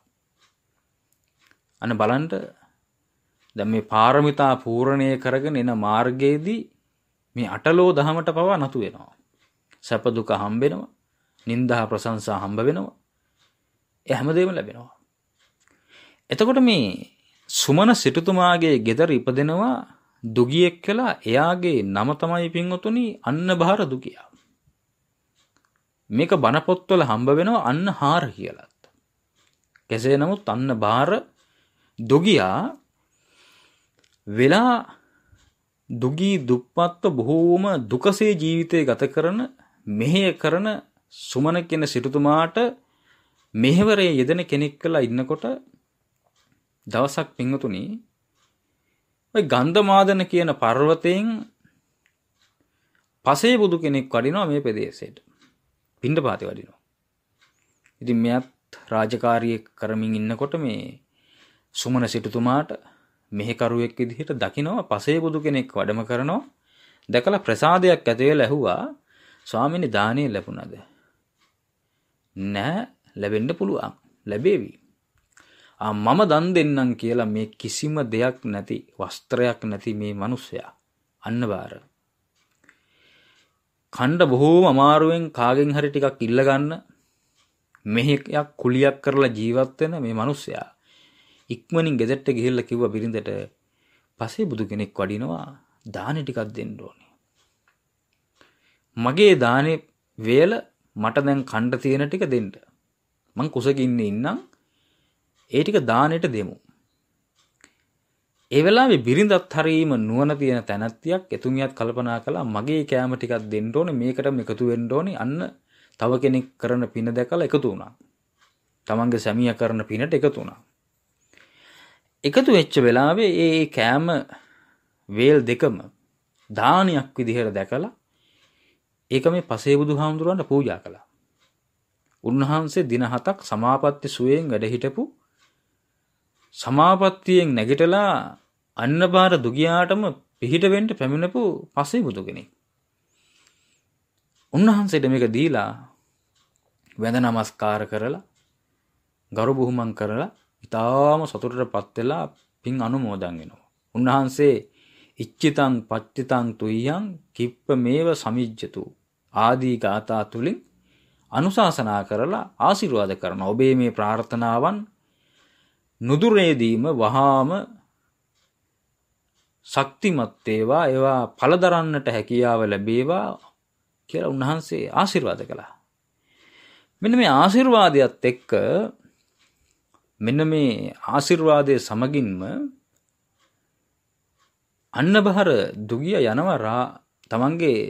අන බලන්ට දැන් මේ පාරමිතා පූර්ණය කරගෙන එන මාර්ගයේදී මේ අටලෝ දහමට පවා නතු වෙනවා. සැපදුක හම්බෙනවා නින්දහා ප්‍රසංසා හම්බ වෙනවා. එහැමදේම ලැබෙනවා. එතකොට මේ සුමන සිටුතුමාගේ ගෙදර ඉපදෙනවා දුගියෙක් කලා එයාගේ නම තමයි පින්වතුනි අන්න භාර දුගියා. මේක බණපොත්වල හම්බ වෙනවා අන්න හාර කියලත්. කෙසේ නමුත් අන්න භාර දුගියා වෙලා දුගී දුප්පත්ව බොහෝම දුකසේ ජීවිතය ගත කරන මෙහෙය කරන සුමන කියන සිටුතුමාට මෙහෙවරේ යෙදෙන කෙනෙක් කලා ඉන්නකොට දවසක් පිංහතුනි ඔය ගන්ධමාදන කියන පර්වතයෙන් පසේ බුදු කෙනෙක් වඩිනවා මේ ප්‍රදේශයට පින්ඩ පාති වඩිනවා. ඉතින් මෙයත් රාජකාරිය කරමින් ඉන්නකොට මේ සුමන සිටුතුමාට මෙහෙකරුවෙක් විදිහට දකිනවා පසේ බුදු කෙනෙක් වැඩම කරනවා දැකලා ප්‍රසාදයක් ඇති වෙලා ඇහුවා ස්වාමීනි දානේ ලැබුණාද නෑ ලැබෙන්න පුළුවන් ලැබේවි මම දන් දෙන්නම් කියලා මේ කිසිම දෙයක් නැති වස්ත්‍රයක් නැති මේ මිනිසයා අන්න බාර කණ්ඩ බොහෝම අමාරුවෙන් කාගෙන් හරි ටිකක් ඉල්ල ගන්න මෙහෙයක් කුලියක් කරලා ජීවත් වෙන මේ මිනිසයා ඉක්මනින් ගෙදෙට්ට ගිහිල්ල කිව්ව බිරිඳට පසේ බුදු කෙනෙක් වඩිනවා දානෙ ටිකක් දෙන්න ඕනේ. මගේ දානෙ වේල මට දැන් කණ්ඩ තියෙන ටික දෙන්න. මං කුසකින්න ඉන්නම් ඒ ටික දානෙට දෙමු. ඒ වෙලාවේ බිරිඳත් හරීම නුවණ තියෙන තැනැත්තියක් එතුමියත් කල්පනා කළා මගේ කෑම ටිකක් දෙන්න ඕනේ මේකටම එකතු වෙන්න ඕනේ අන්න තව කෙනෙක් කරන පින දැකලා එකතු වුණා. තමන්ගේ සැමියා කරන පිනට එකතු වුණා. එකතු වෙච්ච වෙලාවේ ඒ කෑම වේල් දෙකම දානයක් විදිහට දැකලා ඒක මේ පසේබුදු හාමුදුරුවන්ට පූජා කළා. උන්වහන්සේ දින හතක් සමාපත්ති සුවයෙන් වැඩ හිටපු සමාපත්තියෙන් නැගිටලා අන්නබාර දුගියාටම පිහිට වෙන්න පැමිණපු පසේබුදු කෙනෙක්. උන්වහන්සේට මේක දීලා වැඳ නමස්කාර කරලා ගරු බුහුමන් කරලා ඉතාම සතුටට පත් වෙලා පින් අනුමෝදන් වෙනවා. උන්වහන්සේ ඉච්චිතං පච්චිතං තුයං කිප්ප මේව සමිජ්ජතු ආදී ගාථා තුලින් අනුශාසනා කරලා ආශිර්වාද කරන ඔබේ මේ ප්‍රාර්ථනාවන් නුදුරේදීම වහාම ශක්තිමත් ඒවා ඒවා පළදරන්නට හැකියාව ලැබේවා කියලා උන්වහන්සේ ආශිර්වාද කළා. මෙන්න මේ ආශිර්වාදයත් එක්ක මෙන්න මේ ආශිර්වාදය සමගින්ම අන්නබහර දුගිය යනවා රා තමන්ගේ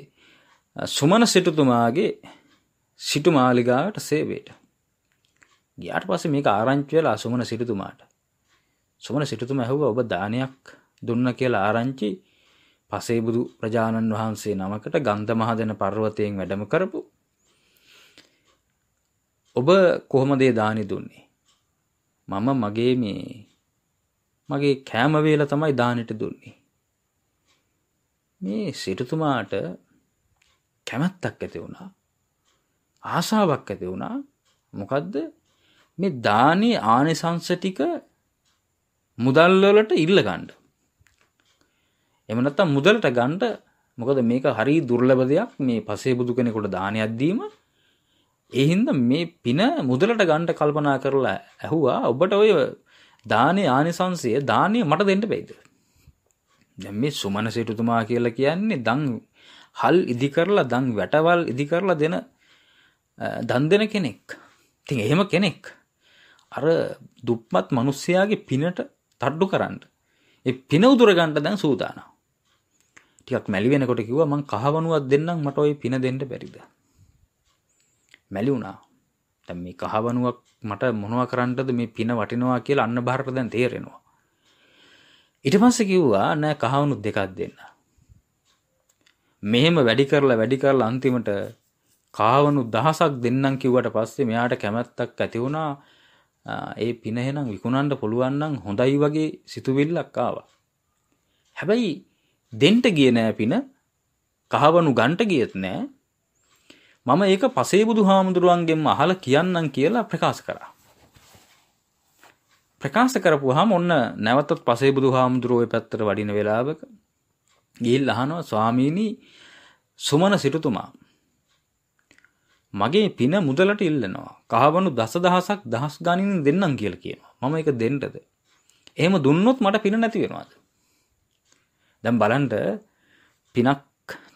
සුමන සිටුතුමාගේ සිටු මාලිගාවට සේවයට ගියාට පස්සේ මේක ආරංචි වෙලා සුමන සිටුතුමාට සුමන සිටුතුමා ඇහුවා ඔබ දානයක් දුන්න කියලා ආරංචි පසේබුදු ප්‍රජානන් වහන්සේ නමකට ගන්ධමහදන පර්වතයෙන් වැඩම කරපු ඔබ කොහොමද ඒ දානි දුන්නේ මම මගේ මේ මගේ කෑමවේල තමයි දානට දුන්නේ මේ සිටතුමාට කැමැත්තක් ඇති වුණා ආසාවක් ඇති වුණා මොකදද මේ දානී ආනිසංස ටික මුදල්වලට ඉල්ල ගණ්ඩ එමනත්තම් මුදලට ගණ්ඩ මොකද මේක හරි දුර්ලබ දෙයක් මේ පසේ බුදු කෙනෙකුට දානයක්දීම ඒ හින්දා මේ පින මුදලට ගන්න කල්පනා කරලා ඇහුවා ඔබට ඔය දානේ ආනිසංශය දානේ මට දෙන්න බැයිද? දැන් මේ සුමන සිටුතුමා කියලා කියන්නේ දන් හල් ඉදි කරලා දන් වැටවල් ඉදි කරලා දෙන දන් දෙන කෙනෙක්. ඉතින් එහෙම කෙනෙක් අර දුප්පත් මිනිස්සයාගේ පිනට තඩ්ඩු කරන්න. ඒ පින උදුර ගන්න දැන් සූදානම්. ටිකක් මැලි වෙනකොට කිව්වා මං කහවණුවක් දෙන්නම් මට ওই පින දෙන්න බැරිද? මැලි වුණා තැ මේ කහවනුවක් මට මොනවා කරන්නටද මේ පින වටිනවා කියලා අන්න භාරට දැන් තේරෙනවා ඉට පස්ස කිව්වා නෑ කහවුනුත් දෙකක් දෙන්න මෙහෙම වැඩි කරලා වැඩි කරලා අන්තිමට කාවනු දහසක් දෙන්නම් කිව්වට පස්සේ මෙයාට කැමැත්තක් ඇති වුණා ඒ පින එහෙනම් විකුණන්න පුළුවන් නම් හොඳයි වගේ සිතුවිල්ලක් ආවා. හැබැයි දෙන්න ගියේ නෑ පින. කහවණු ගන්ට ගියෙත් නෑ. මම ඒක පසේබුදු හාමුදුරුවන්ගෙන්ම අහලා කියන්නම් කියලා ප්‍රකාශ කරා. ප්‍රකාශ කරපුවාම ඔන්න නැවතත් පසේබුදු හාමුදුරුවෝ පැත්තට වඩින වෙලාවක ගිහිල්ලා අහනවා ස්වාමීනි සුමන සිටුතුමා මගේ පින මුදලට ඉල්ලනවා කහවණු දසදහසක් දහස් ගණනින් දෙන්නම් කියලා කියනවා මම ඒක දෙන්නද එහෙම දුන්නොත් මට පින නැති වෙනවද දැන් බලන්න පිනක්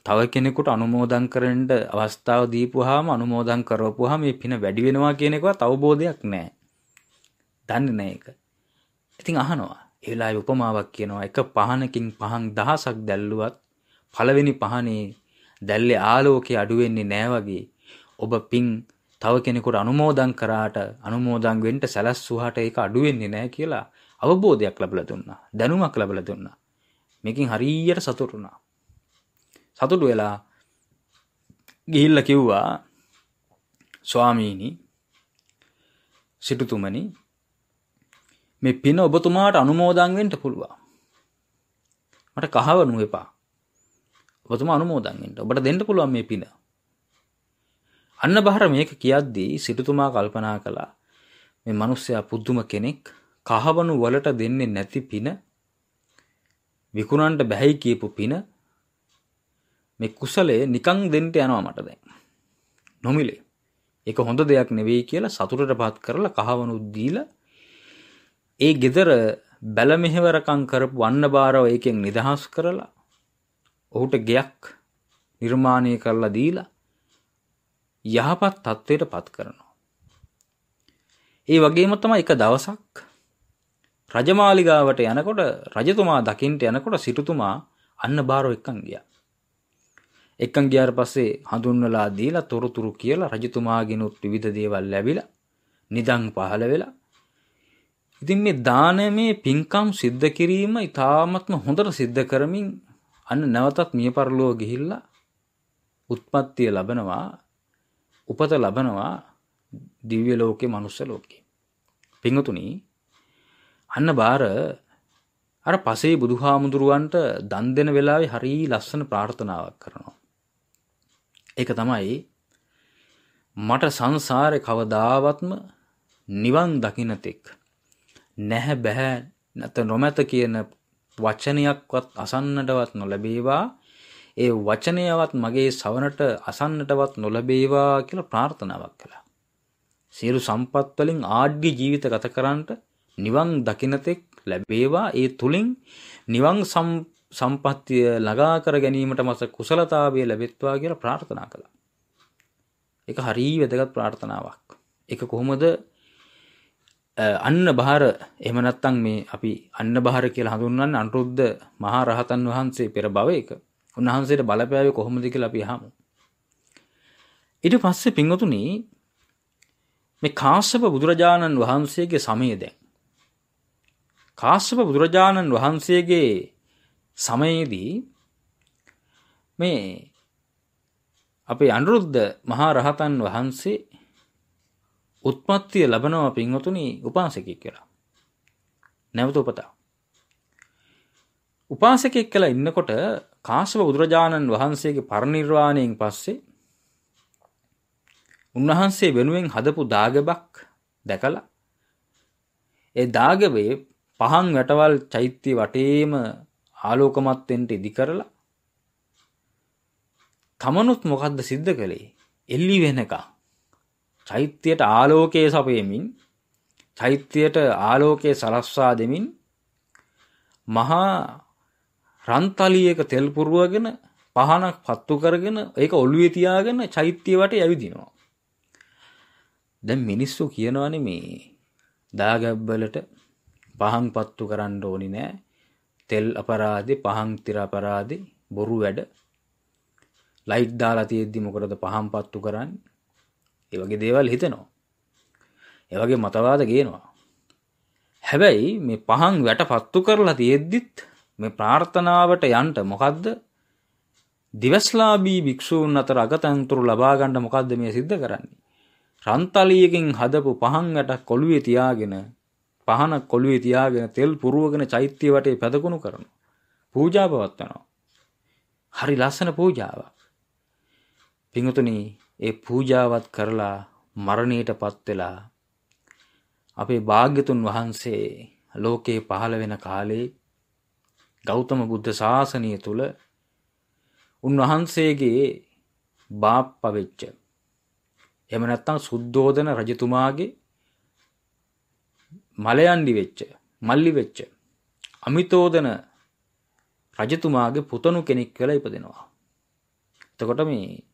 තව කෙනෙකුට අනුමෝදන් කරන්න අවස්ථාව දීපුවාම අනුමෝදන් කරවපුවාම මේ පින වැඩි වෙනවා කියන එකවත් අවබෝධයක් නැහැ. දන්නේ නැහැ ඒක. ඉතින් අහනවා. ඒ වෙලාවේ උපමාවක් කියනවා එක පහනකින් පහන් දහසක් දැල්ලුවත් පළවෙනි පහනේ දැල්ලේ ආලෝකය අඩු වෙන්නේ නැහැ වගේ ඔබ පින් තව කෙනෙකුට අනුමෝදන් කරාට අනුමෝදන් වෙන්න සැලැස්සුවාට ඒක අඩු වෙන්නේ නැහැ කියලා අවබෝධයක් ලැබලා දුන්නා. දැනුමක් ලැබලා දුන්නා. මේකෙන් හරියට සතුටු වුණා. සතුටු වෙලා ගිහිල්ල කිව්වා ස්වාමීණි සිටුතුමනි මේ පින ඔබතුමාට අනුමෝදන්වෙන්ට පුළුවන් මට කහවනු එපා ඔබතුම අනුමෝදන්ෙන්ට ඔබට දෙන්න පුළුවන් මේ පින අන්න බහර මේක කියද්දී සිටුතුමා කල්පනා කළා මේ මනුස්සයා පුද්දුම කෙනෙක් කහවනු වලට දෙන්නේ නැති පින විකුණන්ට බැහැයි කියපු පින මේ කුසලය නිකං දෙන්න යනවා මට දැන්. නොමිලේ. ඒක හොඳ දෙයක් නෙවෙයි කියලා සතුටටපත් කරලා කහවණු දීලා ඒ gedara බැල මෙහෙවරකම් කරපු වන්නබාරව ඒකෙන් නිදහස් කරලා ඔහුට ගයක් නිර්මාණය කරලා දීලා යහපත් තත්ත්වයටපත් කරනවා. ඒ වගේම තමයි එක දවසක් රජමාලිගාවට යනකොට රජතුමා දකින්ට යනකොට සිටුතුමා අන්න බාරෝ එක්කන් ගියා. එක්කන් ගියාට පස්සේ හඳුන්වලා දීලා තොරතුරු කියලා රජතුමාගෙනුත් විවිධ දේවල් ලැබිලා නිදන් පහළ වෙලා ඉතින් මේ දානමේ පින්කම් සිද්ධ කිරීම ඊ타ත්ම හොඳට සිද්ධ කරමින් අන්න නැවතත් මියපරලෝ ගිහිල්ලා උත්පත්තිය ලබනවා උපත ලබනවා දිව්‍ය ලෝකේ මනුස්ස ලෝකේ පින්වතුනි අන්න බාර අර පසේ බුදුහාමුදුරුවන්ට දන් දෙන වෙලාවේ හරී ලස්සන ප්‍රාර්ථනාවක් කරනවා ඒක තමයි මට සංසාරේ කවදාවත්ම නිවන් දකින්නතෙක් නැහැ බෑ නැත නොමැත කියන වචනයක්වත් අසන්නටවත් නොලැබේවා ඒ වචනයවත් මගේ සවනට අසන්නටවත් නොලැබේවා කියලා ප්‍රාර්ථනාවක් කළා සියලු සම්පත් වලින් ආඩ්‍ය ජීවිත ගත කරන්නට නිවන් දකින්නතෙක් ලැබේවා ඒ තුලින් නිවන් සම් සම්පත්තිය ළඟා කර ගැනීමට මස කුසලතාවය ලැබෙත්වා කියලා ප්‍රාර්ථනා කළා. ඒක හරිය වැදගත් ප්‍රාර්ථනාවක්. ඒක කොහොමද අන්න බාර එහෙම නැත්නම් මේ අපි අන්න බාර කියලා හඳුන්වන්නේ අනුරුද්ධ මහා රහතන් වහන්සේ පෙර භවයක. උන්වහන්සේට බලපෑවේ කොහොමද කියලා අපි අහමු. ඊට පස්සේ පින්වතුනි මේ කාශ්‍යප බුදුරජාණන් වහන්සේගේ සමය දැන් කාශ්‍යප බුදුරජාණන් වහන්සේගේ සමයේදී මේ අපේ අනුරුද්ධ මහා රහතන් වහන්සේ උත්පත්තිය ලබනවා පින්වතුනි උපාසකෙක් කියලා. නැවත උපතා. උපාසකෙක් කියලා ඉන්නකොට කාශ්‍යප බුදුරජාණන් වහන්සේගේ පරිනිර්වාණයෙන් පස්සේ උන්වහන්සේ වෙනුවෙන් හදපු දාගබක් දැකලා ඒ දාගබේ පහන් වැටවල් චෛත්‍ය වටේම ආලෝකමත්වෙන්ට ඉදි කරලා තමනුත් මොකද්ද සිද්ධ කළේ එල්ලි වෙනකා චෛත්‍යයට ආලෝකයේ සපයමින් චෛත්‍යයට ආලෝකයේ සලස්වා දෙමින් මහා රන්තලියක තෙල් පුරවගෙන පහනක් පත්තු කරගෙන ඒක ඔළුවේ තියාගෙන චෛත්‍ය වටේ ඇවිදිනවා. දැන් මිනිස්සු කියනවනේ මේ දාගැබ්වලට පහන් පත්තු කරන්න ඕනි නෑ. තෙල් අපරාදේ පහන් tira අපරාදේ බොරු වැඩ ලයිට් දාලා තියෙද්දි මොකටද පහන් පත්තු කරන්නේ? ඒ වගේ දේවල් හිතෙනවා. ඒ වගේ මතවාද ගේනවා. හැබැයි මේ පහන් වැට පත්තු කරලා තියෙද්දිත් මේ ප්‍රාර්ථනාවට යන්න මොකද්ද? දිවස්ලාභී භික්ෂූන් අතර අගතන්තුරු ලබා ගන්න මොකද්ද මේ සිද්ධ කරන්නේ? රන්තලියකින් හදපු පහන් වැට කොළුවේ තියාගෙන පහනක් කොළුවේ තියාගෙන තෙල් පුරවගෙන චෛත්‍ය වටේ පැදකුණු කරනවා. පූජා පවත්වනවා. හරි ලස්සන පූජාවක්. පිඟුතුනි, ඒ පූජාවත් කරලා මරණයටපත් වෙලා අපේ භාග්‍යතුන් වහන්සේ ලෝකේ පහළ වෙන කාලේ ගෞතම බුද්ධ ශාසනය තුල උන්වහන්සේගේ බාප්ප වෙච්ච එහෙම නැත්නම් සුද්ධෝදන රජතුමාගේ මලයන්ඩි වෙච්ච මල්ලි වෙච්ච අමිතෝදන රජතුමාගේ පුතනු කෙනෙක් කියලා ඉපදෙනවා. එතකොට මේ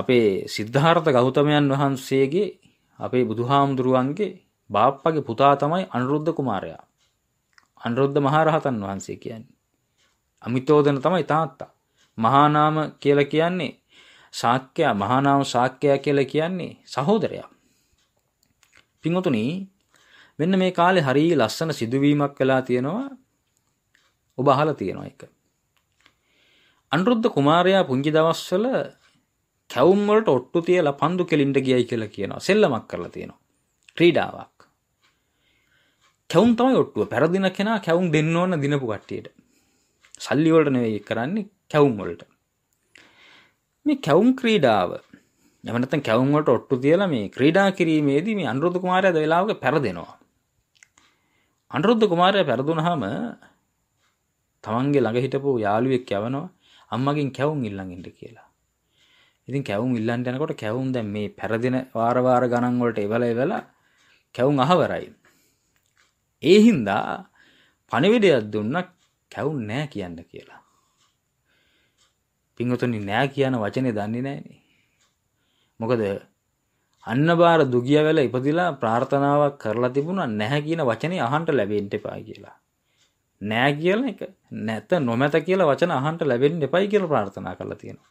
අපේ සිද්ධාර්ථ ගෞතමයන් වහන්සේගේ අපේ බුදුහාමුදුරුවන්ගේ බාප්පගේ පුතා තමයි අනුරුද්ධ කුමාරයා. අනුරුද්ධ මහරහතන් වහන්සේ කියන්නේ. අමිතෝදන තමයි තාත්තා. මහානාම කියලා කියන්නේ ශාක්‍යයා මහානාම ශාක්‍යයා කියලා කියන්නේ සහෝදරයා. පින්වතුනි මෙන්න මේ කාලේ හරි ලස්සන සිදුවීමක් වෙලා තියෙනවා ඔබ අහලා තියෙනවා එක. අනුරුද්ධ කුමාරයා පුංචි දවස්වල කැවුම් වලට ඔට්ටු තියලා පන්දු කෙලින්න ගියයි කියලා කියනවා. සෙල්ලමක් කරලා තියෙනවා. ක්‍රීඩාවක්. කැවුම් තමයි ඔට්ටුව. පෙරදින කෙනා කැවුම් දෙන්න ඕන දිනපු කට්ටියට. සල්ලි වලට නෙවෙයි කරන්නේ කැවුම් වලට. මේ කැවුම් ක්‍රීඩාව එමනත කැවුම්වට ඔට්ටු තියලා මේ ක්‍රීඩා කිරීමේදී මේ අනුරුද්ධ කුමාරයා ද වෙලාවක පෙරදෙනවා. අනුරුද්ධ කුමාරය පැරදුනහම තමන්ගේ ළඟ හිටපු යාළුවෙක් යවනවා අම්මගෙන් කැවුම් ඉල්ලන් ඉන්න කියලා. ඉතින් කැවුම් ඉල්ලන් යනකොට කැවුම් දැන් මේ පැරදෙන වාර වාර ගණන් වලට එවල එවල කැවුම් අහවරයි. ඒ හින්දා පණිවිඩයක් දුන්න කැවුම් නෑ කියන්න කියලා. පින්වතුනි නෑ කියන වචනේ දන්නේ නෑනේ. මොකද අන්න බාර දුගිය වෙලා ඉපදිලා ප්‍රාර්ථනාවක් කරලා තිබුණා නැහැ කියන වචනේ අහන්ට ලැබෙන්න එපා කියලා. නෑ කියලා එක නැත නොමැත කියලා වචන අහන්ට ලැබෙන්න එපයි කියලා ප්‍රාර්ථනා කරලා තියෙනවා.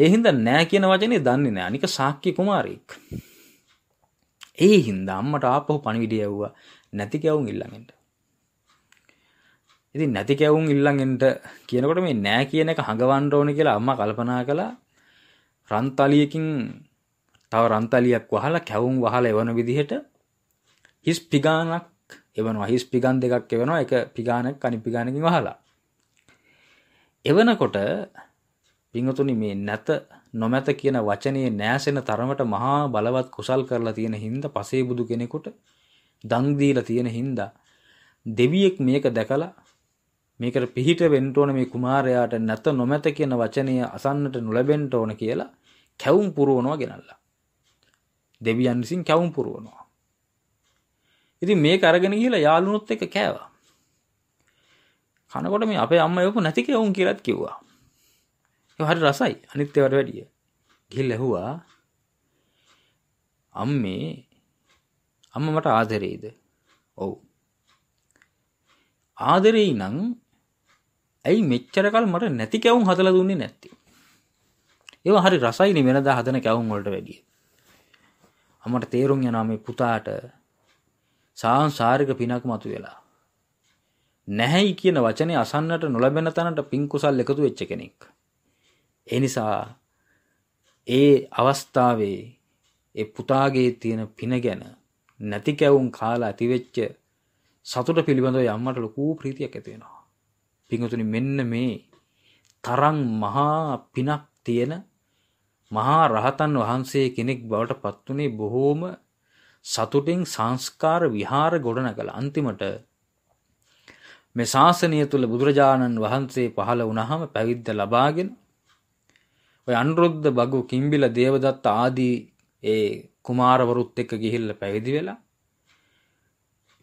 ඒ හින්දා නෑ කියන වචනේ දන්නේ නෑ. අනික ශාක්‍ය කුමාරයෙක්. ඒ හින්දා අම්මට ආපහු පණිවිඩය ඇව්වා නැති කැවුම් ඉල්ලගෙන්න. ඉතින් නැති කැවුම් ඉල්ලගෙන්න කියනකොට මේ නෑ කියන එක හඟවන්න ඕනේ කියලා අම්මා කල්පනා කළා. රන්තලියකින් තව රන්තලියක් වහලා කැවුම් වහලා එවන විදිහට හිස් පිගානක් එවනවා හිස් පිගන් දෙකක් එවනවා එක පිගානක් අනි පිගානකින් වහලා එවනකොට පිංහතුනි මේ නැත නොමැත කියන වචනයේ නෑසෙන තරමට මහා බලවත් කුසල් කරලා තියෙන හින්දා පසේ බුදු කෙනෙකුට දන් දීලා තියෙන හින්දා දෙවියෙක් මේක දැකලා මේකට පිහිට වෙන්න ඕන මේ කුමාරයාට නැත නොමැත කියන වචනය අසන්නට නොලැබෙන්න ඕන කියලා කැවුම් පුරවනවා ගෙනල්ලා දෙවියන් විසින් කැවුම් පුරවනවා. ඉතින් මේක අරගෙන ගිහලා යාළුනොත් එක කෑවා. කනකොට මේ අපේ අම්මා යවපු නැති කැවුම් කියලාත් කිව්වා. ඒක හරි රසයි අනිත් ඒවාට වැඩිය. ගිහලා ඇහුවා අම්මේ අම්ම මට ආදරෙයිද? ඔව්. ආදරෙයි නම් ඇයි මෙච්චර කල් මට නැති කැවුම් හදලා දුන්නේ නැත්තේ? ඒවා හරි රසයිනේ වෙනදා හදන කැවුම් වලට වැඩිය. මට තේරුම් යනවා මේ පුතාට සාංසාරික පිනක් මතු වෙලා. නැහැයි කියන වචනේ අසන්නට නොලැබෙන තැනට පින් කුසල් එකතු වෙච්ච කෙනෙක්. ඒ නිසා ඒ අවස්ථාවේ ඒ පුතාගේ තියෙන පින ගැන නැති කැවුම් කාලා ඇතිවෙච්ච සතුට පිළිබඳව යම්මට ලොකූ ප්‍රීතියක් ඇතිවෙනවා. පිංහතුනි මෙන්න මේ තරං මහා පිනක් තියෙන මහා රහතන් වහන්සේ කෙනෙක් බවට පත්වනේ බොහෝම සතුටින් සංස්කාර විහාර ගොඩනගල අන්තිමට මේ ශාසනය තුළ බුදුරජාණන් වහන්සේ පහළ වුණහම පැවිද්ද ලබාගෙන ඔය අනුරුද්ධ බගු කිම්බිල දේවදත්ත ආදී ඒ කුමාරවරුත් එක්ක ගිහිල්ල පැවිදි වෙලා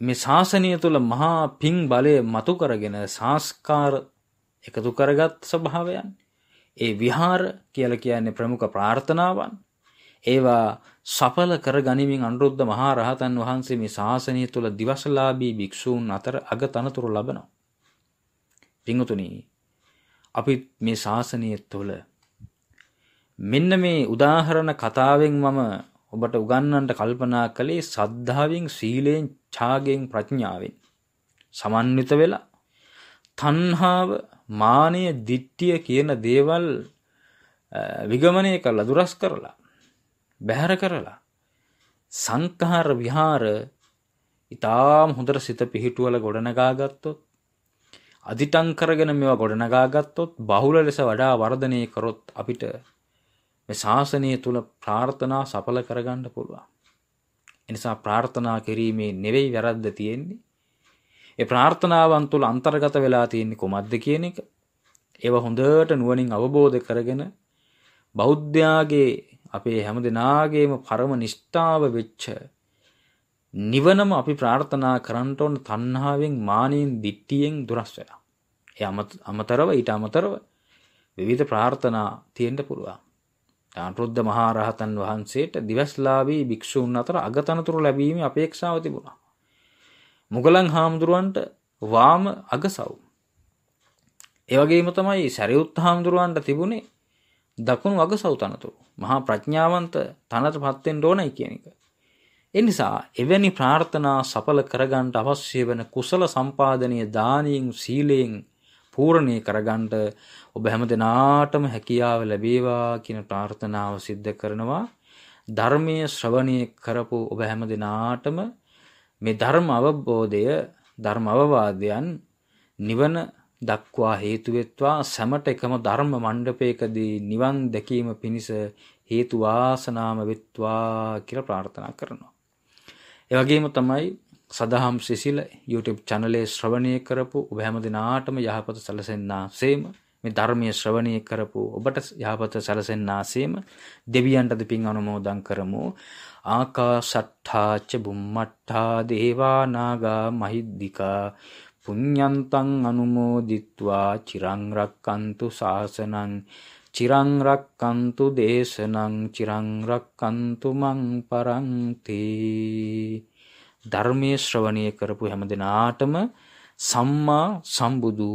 මේ ශාසනය තුළ මහා පිං බලය මතු කරගෙන සංස්කාර එකතු කරගත් ස්වභාවයන් ඒ විහාර කියලා කියන්නේ ප්‍රමුඛ ප්‍රාර්ථනාවන් ඒවා සඵල කර ගනිමින් අනුරුද්ධ මහා රහතන් වහන්සේ මේ ශාසනය තුළ දිවසලාභී භික්ෂූන් අතර අග තනතුරු ලබනවා. පිංගුතුනි අපි මේ ශාසනය තුළ මෙන්න මේ උදාහරණ කතාවෙන් මම ඔබට උගන්වන්නට කල්පනා කළේ සද්ධාවෙන් සීලයෙන් ඡාගයෙන් ප්‍රඥාවෙන් සමන්විත වෙලා තණ්හාව මානය දිට්ටිය කියන දේවල් විගමනය කරලා දුරස් කරලා බැහැර කරලා සංකහාර විහාර ඉතාම් හොඳට සිත පිහිටුවල ගොඩනගා ගත්තොත් අධිටං කරගෙන මේවා ගොඩනගා ගත්තොත් බහුල ලෙස වඩා වර්ධනය කරොත් අපිට මේ ශාසනය තුල ප්‍රාර්ථනා සඵල කරගන්න පුළුවන්. එනිසා ප්‍රාර්ථනා කිරීමේ නෙවෙයි වැරද්ද තියෙන්නේ ඒ ප්‍රාර්ථනාවන් තුළ අන්තර්ගත වෙලා තියෙන්නේ කොමද්ද කියන එක ඒව හොඳට නුවණින් අවබෝධ කරගෙන බෞද්ධයාගේ අපේ හැම දෙනාගේම පරම නිෂ්ඨාව වෙච්ච නිවනම අපි ප්‍රාර්ථනා කරන්නට ඕන තණ්හාවෙන් මානෙන් දිට්ටියෙන් දුරස් වෙලා. ඒ අමතරව ඊට අමතරව විවිධ ප්‍රාර්ථනා තියෙන්න පුළුවන්. අනුරුද්ධ මහා රහතන් වහන්සේට දිවස්ලාභී භික්ෂූන් අතර අගතනතුරු ලැබීමේ අපේක්ෂාව තිබුණා. මුගලන් හාමුදුරුවන්ට වාම අගසව්. එවගේම තමයි සැරියුත් හාමුදුරුවන්ට තිබුණේ දකුණු අගසව් තනතුරු මහා ප්‍රඥාවන්ත තනත පත්තෙන් ඕනයි කියන එක. එනිසා එවැනි ප්‍රාර්ථනා සඵල කරගන්ට අවශ්‍ය වන කුසල සම්පාදනය දානයෙන් සීලයෙන් පූර්ණය කරගන්ට ඔබ හැම දෙනාටම හැකියාව ලැබේවා කියන ප්‍රාර්ථනාව සිද්ධ කරනවා ධර්මය ශ්‍රවණය කරපු ඔබ හැම දෙනාටම මේ ධර්ම අවබෝධය ධර්ම අවවාදයන් නිවන දක්වා හේතු වෙත්වා සැමට එකම ධර්ම මණ්ඩපයකදී නිවන් දැකීම පිණිස හේතු වාසනාම වෙත්වා කියලා ප්‍රාර්ථනා කරනවා. ඒ වගේම තමයි සදහම් සිසිල YouTube channel ශ්‍රවණය කරපු ඔබ හැම දිනාටම යහපත සැලසෙන්නාseම මේ ධර්මයේ ශ්‍රවණය කරපු ඔබට යහපත සැලසෙන්නාseම දෙවියන්ටද පින් අනුමෝදන් කරමු. ආකාශට්ඨාච බුම්මට්ඨා දේවානාගා මහිද්దికා පුඤ්ඤන්තං අනුමෝදිත්වා චිරං රක්칸තු ශාසනං චිරං රක්칸තු දේශනං චිරං රක්칸තු මං පරන්ති ධර්මයේ ශ්‍රවණය කරපු හැම දිනාටම සම්මා සම්බුදු